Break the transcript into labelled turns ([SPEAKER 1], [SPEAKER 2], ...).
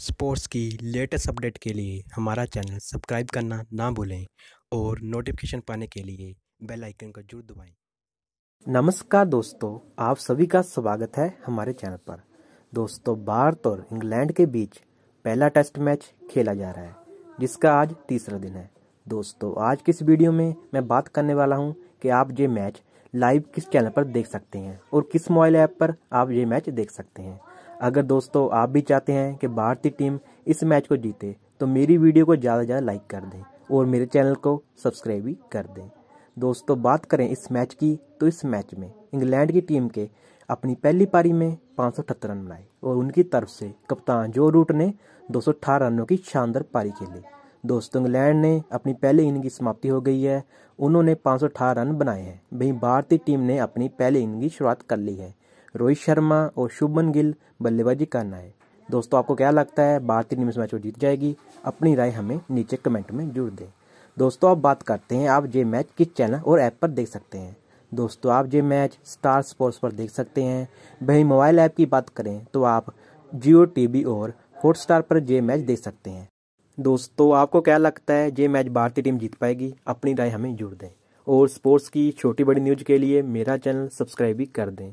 [SPEAKER 1] Sports की latest update के लिए हमारा चैनल सब्सक्राइब करना ना भूलें और नोटिफिकेशन पाने के लिए बेल आइकन को जरूर दबाएं। नमस्कार दोस्तों आप सभी का स्वागत है हमारे चैनल पर दोस्तों भारत और इंग्लैंड के बीच पहला टेस्ट मैच खेला जा रहा है जिसका आज तीसरा दिन है दोस्तों आज की इस वीडियो में मैं बात करने वाला हूँ कि आप ये मैच लाइव किस चैनल पर देख सकते हैं और किस मोबाइल ऐप पर आप ये मैच देख सकते हैं अगर दोस्तों आप भी चाहते हैं कि भारतीय टीम इस मैच को जीते तो मेरी वीडियो को ज़्यादा से ज़्यादा लाइक कर दें और मेरे चैनल को सब्सक्राइब भी कर दें दोस्तों बात करें इस मैच की तो इस मैच में इंग्लैंड की टीम के अपनी पहली पारी में पाँच रन बनाए और उनकी तरफ से कप्तान जो रूट ने दो रनों की शानदार पारी खेली दोस्तों इंग्लैंड ने अपनी पहले इनिंग की समाप्ति हो गई है उन्होंने पाँच रन बनाए हैं वहीं भारतीय टीम ने अपनी पहले इनिंग की शुरुआत कर ली है रोहित शर्मा और शुभमन गिल बल्लेबाजी करना है दोस्तों आपको क्या लगता है भारतीय टीम इस मैच को जीत जाएगी अपनी राय हमें नीचे कमेंट में जरूर दें दोस्तों आप बात करते हैं आप ये मैच किस चैनल और ऐप पर देख सकते हैं दोस्तों आप ये मैच स्टार स्पोर्ट्स पर देख सकते हैं वहीं मोबाइल ऐप की बात करें तो आप जियो टी और हॉटस्टार पर ये मैच देख सकते हैं दोस्तों आपको क्या लगता है ये मैच भारतीय टीम जीत पाएगी अपनी राय हमें जुड़ दें और स्पोर्ट्स की छोटी बड़ी न्यूज के लिए मेरा चैनल सब्सक्राइब भी कर दें